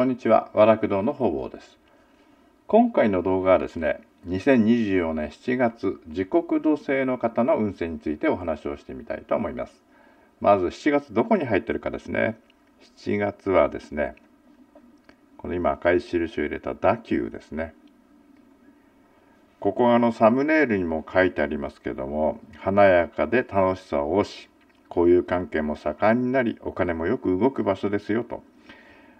こんにちは、和楽堂の方々です。今回の動画はですね、2024年7月、時刻土星の方の運勢についてお話をしてみたいと思います。まず7月どこに入ってるかですね。7月はですね、この今赤い印を入れた打球ですね。ここあのサムネイルにも書いてありますけども華やかで楽しさを推し交友関係も盛んになりお金もよく動く場所ですよと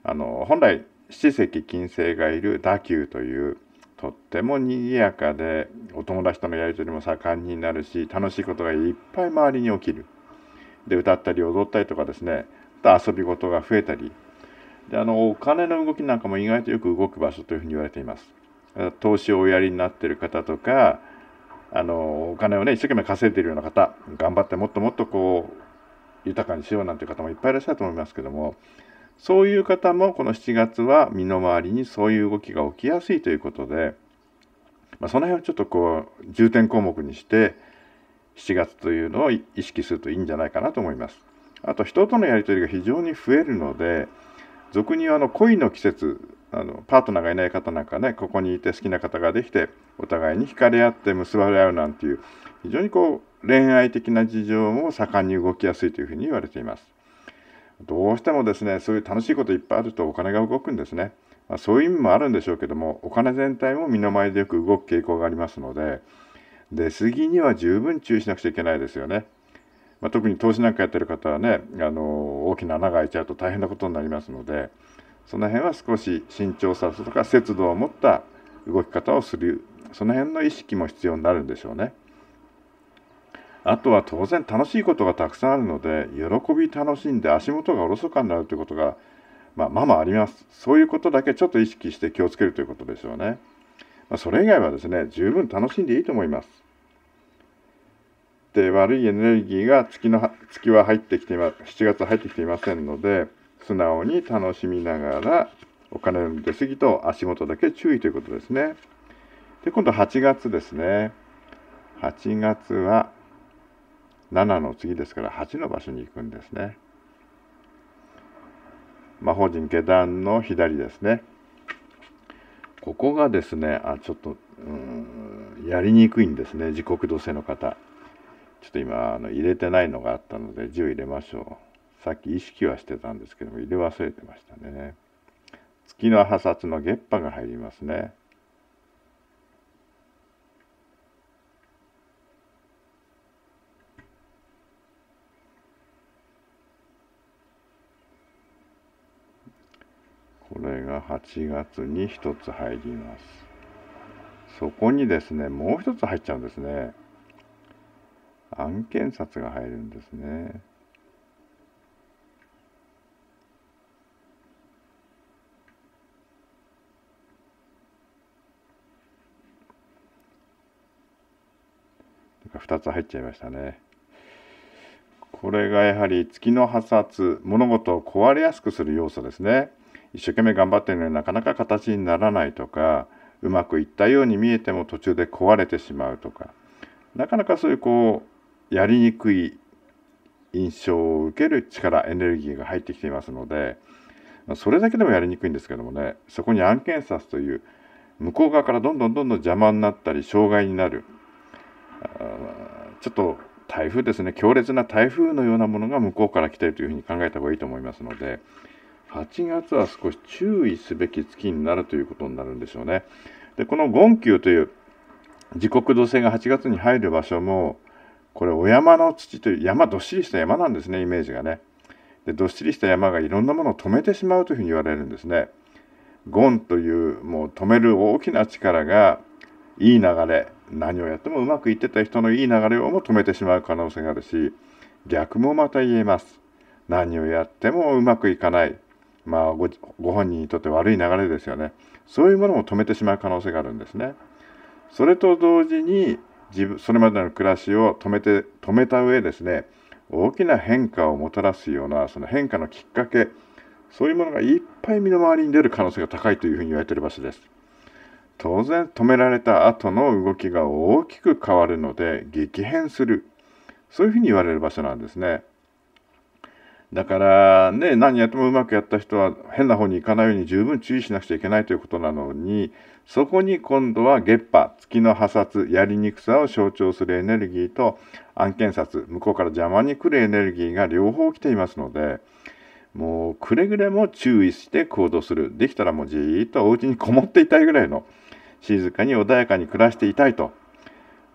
あの本来七石金星がいる打球というとっても賑やかでお友達とのやり取りも盛んになるし楽しいことがいっぱい周りに起きるで歌ったり踊ったりとかですね遊び事が増えたりであのお金の動きなんかも意外とよく動く場所というふうに言われています投資をおやりになっている方とかあのお金をね一生懸命稼いでいるような方頑張ってもっともっとこう豊かにしようなんていう方もいっぱいいらっしゃると思いますけどもそういう方もこの7月は身の回りにそういう動きが起きやすいということで、まあ、その辺をちょっとこう重点項目にして7月というのを意識するといいんじゃないかなと思います。あと人とのやり取りが非常に増えるので俗に言うあの恋の季節あのパートナーがいない方なんかねここにいて好きな方ができてお互いに惹かれ合って結ばれ合うなんていう非常にこう恋愛的な事情も盛んに動きやすいというふうに言われています。どうしてもですねそういう楽しいこといっぱいあるとお金が動くんですね、まあ、そういう意味もあるんでしょうけどもお金全体も身の回りでよく動く傾向がありますので出過ぎには十分注意しなくちゃいけないですよね、まあ、特に投資なんかやってる方はねあの大きな穴が開いちゃうと大変なことになりますのでその辺は少し慎重さとか節度を持った動き方をするその辺の意識も必要になるんでしょうね。あとは当然楽しいことがたくさんあるので喜び楽しんで足元がおろそかになるということが、まあ、まあまあありますそういうことだけちょっと意識して気をつけるということでしょうね、まあ、それ以外はですね十分楽しんでいいと思いますで悪いエネルギーが月の月は入ってきてま7月入ってきていませんので素直に楽しみながらお金の出過ぎと足元だけ注意ということですねで今度8月ですね8月は7の次ですから8の場所に行くんですね。魔法陣下段の左ですね。ここがですね、あちょっとうんやりにくいんですね、時刻同性の方。ちょっと今あの入れてないのがあったので10入れましょう。さっき意識はしてたんですけども入れ忘れてましたね。月の破殺の月波が入りますね。8月に1つ入りますそこにですねもう1つ入っちゃうんですね案件札が入るんですね2つ入っちゃいましたね。これがやはり月の破殺物事を壊れやすくする要素ですね。一生懸命頑張ってるのになかなか形にならないとかうまくいったように見えても途中で壊れてしまうとかなかなかそういうこうやりにくい印象を受ける力エネルギーが入ってきていますのでそれだけでもやりにくいんですけどもねそこに案件札という向こう側からどんどんどんどん邪魔になったり障害になるちょっと台風ですね強烈な台風のようなものが向こうから来ているというふうに考えた方がいいと思いますので8月は少し注意すべき月になるということになるんでしょうね。でこの権球という時刻土星が8月に入る場所もこれお山の土という山どっしりした山なんですねイメージがね。でどっしりした山がいろんなものを止めてしまうというふうに言われるんですね。ゴンというもう止める大きな力がいい流れ何をやってもうまくいってた人のいい流れをも止めてしまう可能性があるし逆もまた言えます。何をやってもうまくいかないまあ、ごご本人にとって悪い流れですよねそういうものも止めてしまう可能性があるんですね。それと同時に自分それまでの暮らしを止めて止めた上ですね大きな変化をもたらすようなその変化のきっかけそういうものがいっぱい身の回りに出る可能性が高いというふうに言われている場所です。当然止められた後の動きが大きく変わるので激変するそういうふうに言われる場所なんですね。だからね、何やってもうまくやった人は変な方に行かないように十分注意しなくちゃいけないということなのに、そこに今度は月波、月の破殺、やりにくさを象徴するエネルギーと案件殺、向こうから邪魔に来るエネルギーが両方来ていますので、もうくれぐれも注意して行動する。できたらもうじーっとお家にこもっていたいぐらいの、静かに穏やかに暮らしていたいと。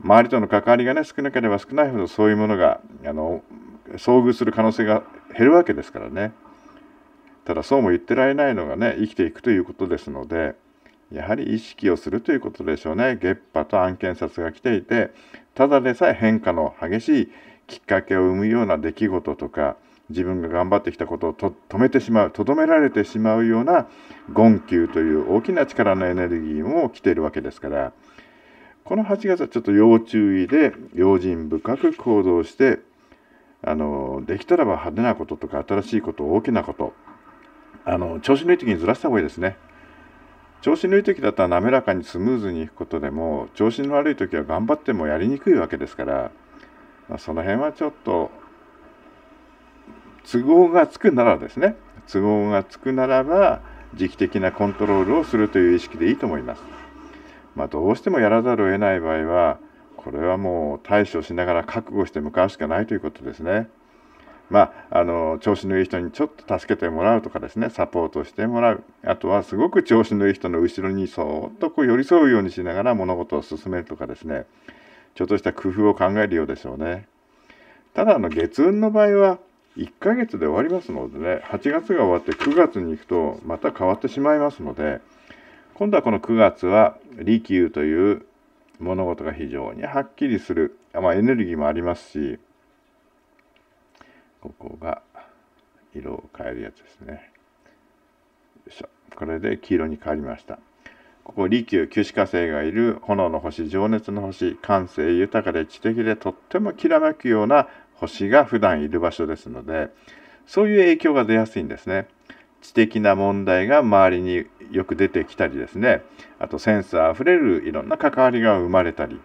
周りとの関わりがね、少なければ少ないほどそういうものが、あの、遭遇する可能性が減るわけですからねただそうも言ってられないのがね生きていくということですのでやはり意識をするということでしょうね月波と案件札が来ていてただでさえ変化の激しいきっかけを生むような出来事とか自分が頑張ってきたことをと止めてしまうとどめられてしまうような言及という大きな力のエネルギーも来ているわけですからこの8月はちょっと要注意で用心深く行動してあのできたらば派手なこととか新しいこと大きなことあの調子のいい時にずらした方がいいですね調子のいい時だったら滑らかにスムーズにいくことでも調子の悪い時は頑張ってもやりにくいわけですから、まあ、その辺はちょっと都合がつくならですね都合がつくならば時期的なコントロールをするという意識でいいと思います。まあ、どうしてもやらざるを得ない場合はこれはもう対処しながら覚悟して向かうしかないということですね。まあ、あの調子のいい人にちょっと助けてもらうとかですねサポートしてもらうあとはすごく調子のいい人の後ろにそっとこう寄り添うようにしながら物事を進めるとかですねちょっとした工夫を考えるようでしょうねただあの月運の場合は1ヶ月で終わりますのでね8月が終わって9月に行くとまた変わってしまいますので今度はこの9月は利休という物事が非常にはっきりする、まあ、エネルギーもありますしここが色を変えるやつですねよいしょこれで黄色に変わりましたここ利休九死火星がいる炎の星情熱の星感性豊かで知的でとってもきらめくような星が普段いる場所ですのでそういう影響が出やすいんですね知的な問題が周りによく出てきたりですねあとセンスあふれるいろんな関わりが生まれたり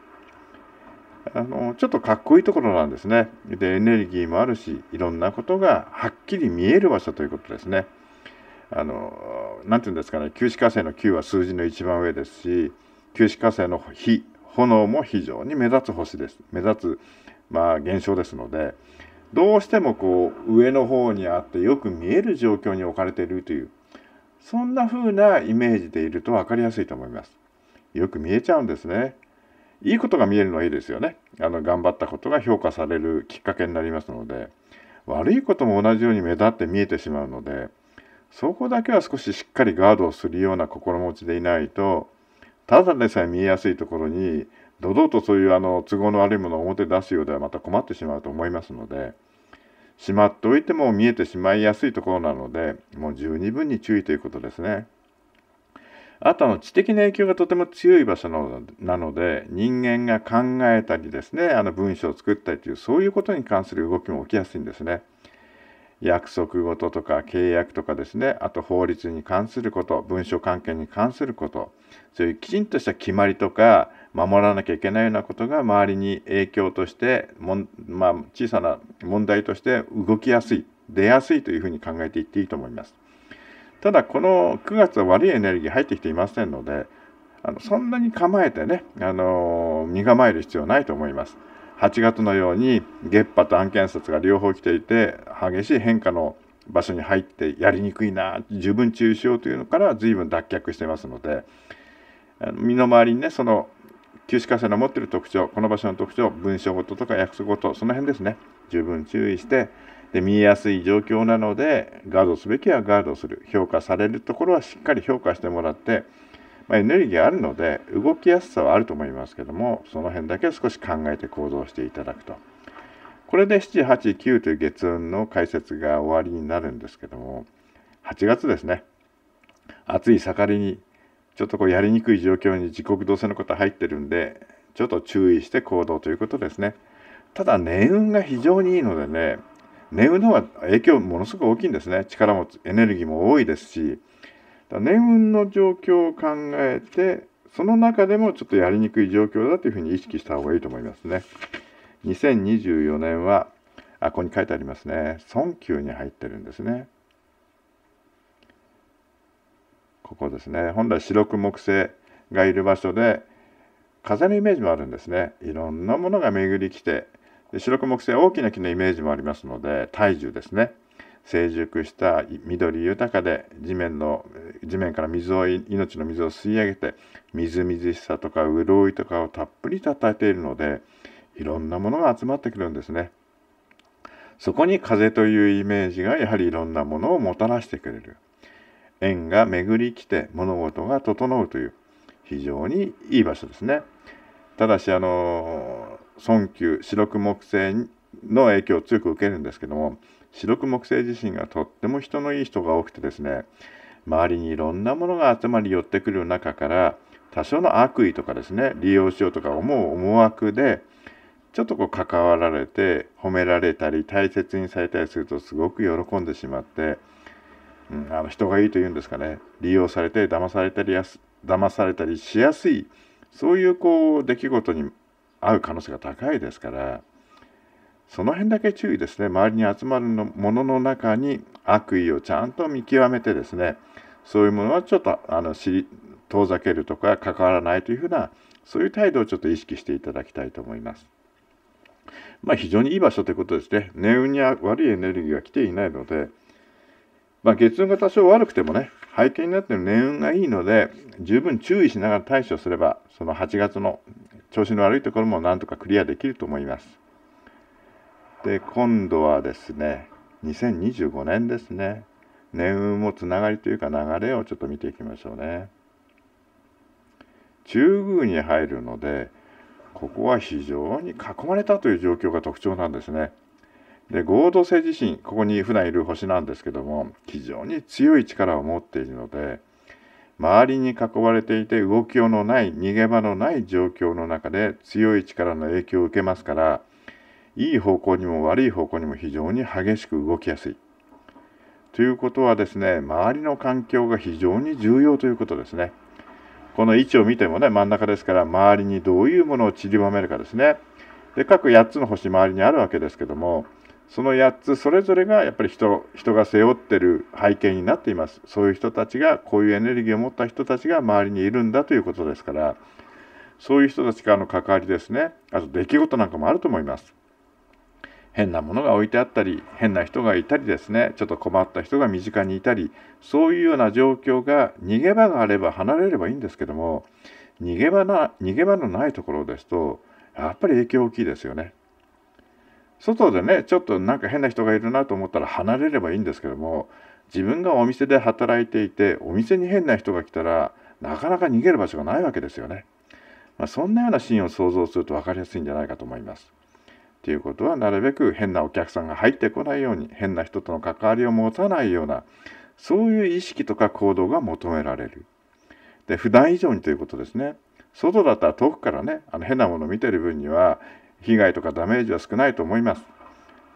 あのちょっとかっこいいところなんですねでエネルギーもあるしいろんなことがはっきり見える場所ということですねあの何て言うんですかね旧歯火星の9は数字の一番上ですし旧歯火星の火炎も非常に目立つ星です目立つ、まあ、現象ですのでどうしてもこう上の方にあってよく見える状況に置かれているというそんな風なイメージでいると分かりやすいと思います。よく見えちゃうんですね。いいことが見えるのはいいですよね。あの頑張ったことが評価されるきっかけになりますので、悪いことも同じように目立って見えてしまうので、そこだけは少ししっかりガードをするような心持ちでいないと、ただでさえ見えやすいところに、堂々とそういうあの都合の悪いものを表出すようではまた困ってしまうと思いますので、しまっておいても見えてしまいやすいところなのでもう十二分に注意ということですね。あとの知的な影響がとても強い場所なので人間が考えたりですねあの文章を作ったりというそういうことに関する動きも起きやすいんですね。約束事とか契約とかですねあと法律に関すること文書関係に関することそういうきちんとした決まりとか守らなきゃいけないようなことが周りに影響としてもん、まあ、小さな問題として動きやすい出やすいというふうに考えていっていいと思います。ただこの9月は悪いエネルギー入ってきていませんのであのそんなに構えてねあの身構える必要ないと思います。8月のように月波と案件札が両方来ていて激しい変化の場所に入ってやりにくいな十分注意しようというのから随分脱却してますので身の回りにねその旧死化生の持ってる特徴この場所の特徴文章ごととか約束ごとその辺ですね十分注意してで見えやすい状況なのでガードすべきはガードする評価されるところはしっかり評価してもらってまあ、エネルギーあるので動きやすさはあると思いますけどもその辺だけ少し考えて行動していただくとこれで789という月運の解説が終わりになるんですけども8月ですね暑い盛りにちょっとこうやりにくい状況に自国同性の方入ってるんでちょっと注意して行動ということですねただ年運が非常にいいのでね年運の方が影響ものすごく大きいんですね力もエネルギーも多いですしだ年運の状況を考えて、その中でもちょっとやりにくい状況だというふうに意識した方がいいと思いますね。2024年は、あ、ここに書いてありますね。損休に入ってるんですね。ここですね。本来、四六木星がいる場所で、風のイメージもあるんですね。いろんなものが巡り来て、で四六木星、は大きな木のイメージもありますので、体重ですね。成熟した緑豊かで地面の地面から水を命の水を吸い上げてみずみずしさとか潤いとかをたっぷりたたえているのでいろんなものが集まってくるんですね。そこに風というイメージがやはりいろんなものをもたらしてくれる。縁が巡りきて物事が整うという非常にいい場所ですね。ただしあの尊旧四六木星の影響を強く受けるんですけども白く木星自身がとっても人のいい人が多くてですね周りにいろんなものが集まり寄ってくる中から多少の悪意とかですね利用しようとか思う思惑でちょっとこう関わられて褒められたり大切にされたりするとすごく喜んでしまって、うん、あの人がいいというんですかね利用されて騙されたりやす騙されたりしやすいそういうこう出来事に遭う可能性が高いですからその辺だけ注意ですね周りに集まるのものの中に悪意をちゃんと見極めてですねそういうものはちょっとあの知り遠ざけるとか関わらないというふうなそういう態度をちょっと意識していただきたいと思います。まあ、非常にいい場所ということですね。年運に悪いエネルギーが来ていないので、まあ、月運が多少悪くてもね、背景になっている年運がいいので、十分注意しながら対処すれば、その8月の調子の悪いところもなんとかクリアできると思います。で今度はですね2025年ですね年運もつながりというか流れをちょっと見ていきましょうね中宮に入るのでここは非常に囲まれたという状況が特徴なんですねで合同性地震ここに普段いる星なんですけども非常に強い力を持っているので周りに囲われていて動きようのない逃げ場のない状況の中で強い力の影響を受けますからいい方向にも悪い方向にも非常に激しく動きやすい。ということはですね周りの環境が非常に重要ということですね。この位置を見てもね真ん中ですから周りにどういうものを散りばめるかですね。で各8つの星周りにあるわけですけどもその8つそれぞれがやっぱり人人が背負ってる背景になっていますそういう人たちがこういうエネルギーを持った人たちが周りにいるんだということですからそういう人たちからの関わりですねあと出来事なんかもあると思います。変なものが置いてあったり変な人がいたりですねちょっと困った人が身近にいたりそういうような状況が逃げ場があれば離れればいいんですけども逃げ場な逃げ場のないところですとやっぱり影響大きいですよね。外でねちょっとなんか変な人がいるなと思ったら離れればいいんですけども自分がお店で働いていてお店に変な人が来たらなかなか逃げる場所がないわけですよね。まあ、そんなようなシーンを想像すると分かりやすいんじゃないかと思います。っていうことはなるべく変なお客さんが入ってこないように変な人との関わりを持たないようなそういう意識とか行動が求められる。で普段以上にということですね。外だったら遠くからねあの変なものを見てる分には被害とかダメージは少ないと思います。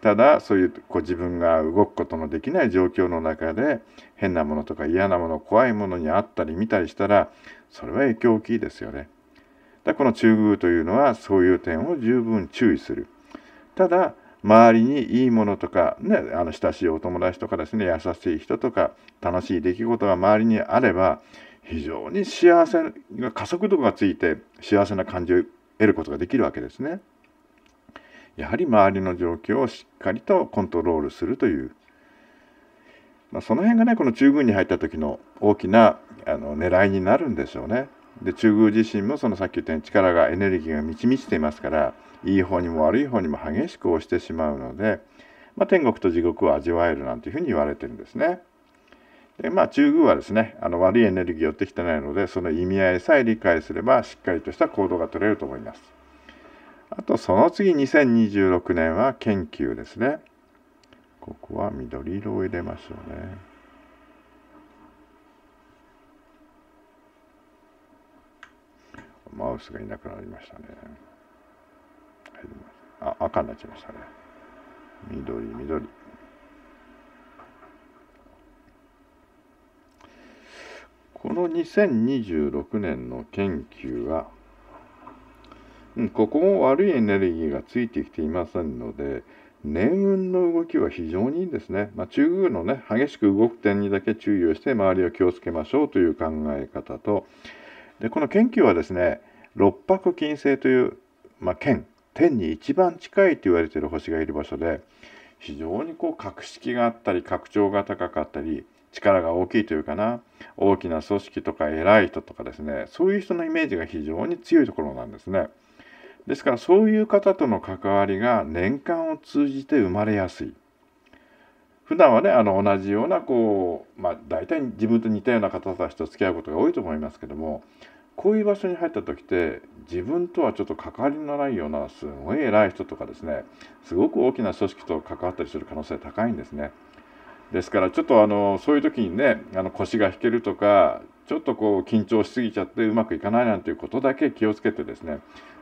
ただそういうこう自分が動くことのできない状況の中で変なものとか嫌なもの怖いものにあったり見たりしたらそれは影響大きいですよね。だこの中宮というのはそういう点を十分注意する。ただ周りにいいものとか、ね、あの親しいお友達とかですね優しい人とか楽しい出来事が周りにあれば非常に幸せが加速度がついて幸せな感じを得ることができるわけですね。やはり周りの状況をしっかりとコントロールするという、まあ、その辺がねこの中軍に入った時の大きなあの狙いになるんでしょうね。で中宮自身もそのさっき言ったように力がエネルギーが満ち満ちていますからいい方にも悪い方にも激しく押してしまうので、まあ、天国と地獄を味わえるなんていうふうに言われてるんですね。でまあ中宮はですねあの悪いエネルギー寄ってきてないのでその意味合いさえ理解すればしっかりとした行動が取れると思います。あとその次2026年は研究ですね。ここは緑色を入れましょうね。マウスがいなくなりましたねあ赤になっちゃいましたね緑緑この2026年の研究は、うん、ここも悪いエネルギーがついてきていませんので年運の動きは非常にいいんですね、まあ、中宮のね激しく動く点にだけ注意をして周りを気をつけましょうという考え方とでこの研究はですね六白金星という、まあ、剣天に一番近いと言われている星がいる場所で非常にこう格式があったり格調が高かったり力が大きいというかな大きな組織とか偉い人とかですねそういう人のイメージが非常に強いところなんですね。ですからそういう方との関わりが年間を通じて生まれやすい。普段はねあの同じようなこう、まあ、大体自分と似たような方たちと付き合うことが多いと思いますけどもこういう場所に入った時って自分とはちょっと関わりのないようなすごい偉い人とかですねすごく大きな組織と関わったりする可能性高いんですね。ですからちょっとあのそういう時にねあの腰が引けるとかちょっとこう緊張しすぎちゃってうまくいかないなんていうことだけ気をつけてですね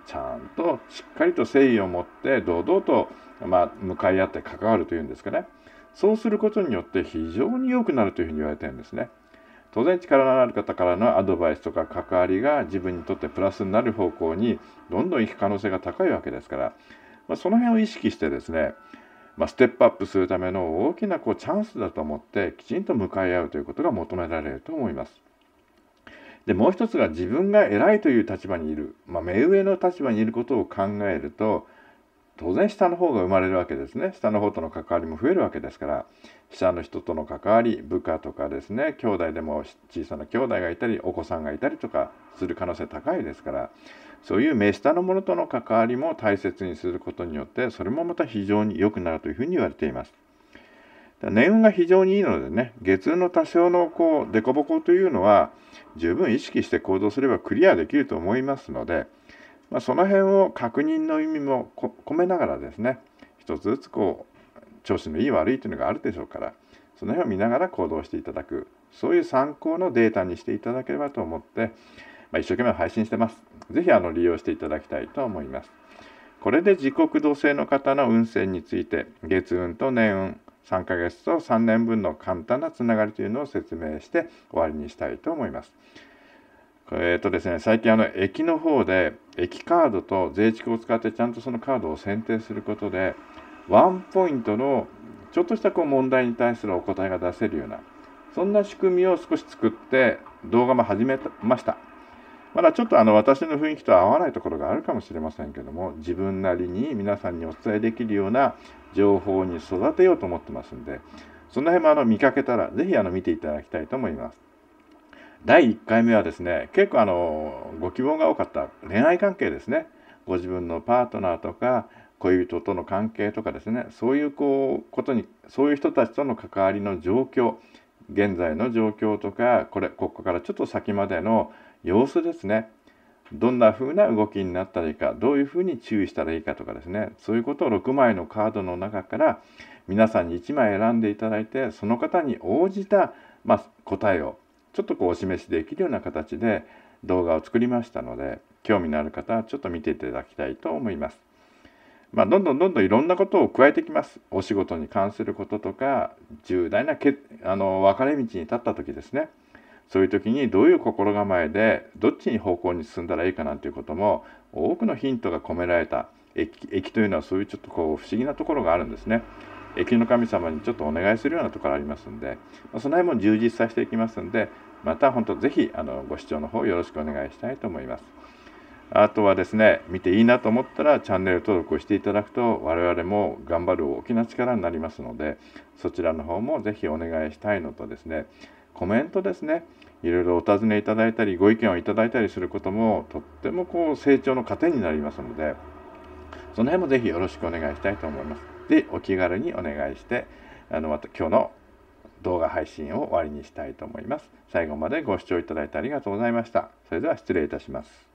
ちゃんとしっかりと誠意を持って堂々と、まあ、向かい合って関わるというんですかね。そうすることによって非常に良くなるというふうに言われてるんですね。当然力のある方からのアドバイスとか関わりが自分にとってプラスになる方向にどんどん行く可能性が高いわけですから、まあ、その辺を意識してですね、まあ、ステップアップするための大きなこうチャンスだと思ってきちんと向かい合うということが求められると思います。でもう一つが自分が偉いという立場にいる、まあ、目上の立場にいることを考えると当然下の方が生まれるわけですね下の方との関わりも増えるわけですから下の人との関わり部下とかですね兄弟でも小さな兄弟がいたりお子さんがいたりとかする可能性高いですからそういう目下の者との関わりも大切にすることによってそれもまた非常に良くなるというふうに言われています。年運が非常にいいのでね月運の多少のこう凸凹というのは十分意識して行動すればクリアできると思いますので。まあ、その辺を確認の意味も込めながらですね一つずつこう調子のいい悪いというのがあるでしょうからその辺を見ながら行動していただくそういう参考のデータにしていただければと思って、まあ、一生懸命配信してます。ぜひ利用していただきたいと思います。これで時刻土星の方の運勢について月運と年運3ヶ月と3年分の簡単なつながりというのを説明して終わりにしたいと思います。えっ、ー、とですね、最近あの駅の方で駅カードと税蓄を使ってちゃんとそのカードを選定することでワンポイントのちょっとしたこう問題に対するお答えが出せるようなそんな仕組みを少し作って動画も始めましたまだちょっとあの私の雰囲気と合わないところがあるかもしれませんけども自分なりに皆さんにお伝えできるような情報に育てようと思ってますんでその辺もあの見かけたら是非見ていただきたいと思います第1回目はですね結構あのご希望が多かった恋愛関係ですねご自分のパートナーとか恋人との関係とかですねそういうこうことにそういう人たちとの関わりの状況現在の状況とかこれここからちょっと先までの様子ですねどんな風な動きになったらいいかどういうふうに注意したらいいかとかですねそういうことを6枚のカードの中から皆さんに1枚選んでいただいてその方に応じた、まあ、答えをちょっとこうお示しできるような形で動画を作りましたので興味のある方はちょっと見ていただきたいと思います。まあ、どんどんどんどんいろんなことを加えてきます。お仕事に関することとか重大なけあの分かれ道に立った時ですね。そういう時にどういう心構えでどっちに方向に進んだらいいかなんていうことも多くのヒントが込められた駅というのはそういうちょっとこう不思議なところがあるんですね。駅の神様にちょっとお願いするようなところありますんで、まあ、その辺も充実させていきますんでまた本当是非あのご視聴の方よろしくお願いしたいと思います。あとはですね見ていいなと思ったらチャンネル登録をしていただくと我々も頑張る大きな力になりますのでそちらの方も是非お願いしたいのとですねコメントですねいろいろお尋ねいただいたりご意見をいただいたりすることもとってもこう成長の糧になりますのでその辺も是非よろしくお願いしたいと思います。でお気軽にお願いしてあのまた今日の動画配信を終わりにしたいと思います。最後までご視聴いただいてありがとうございました。それでは失礼いたします。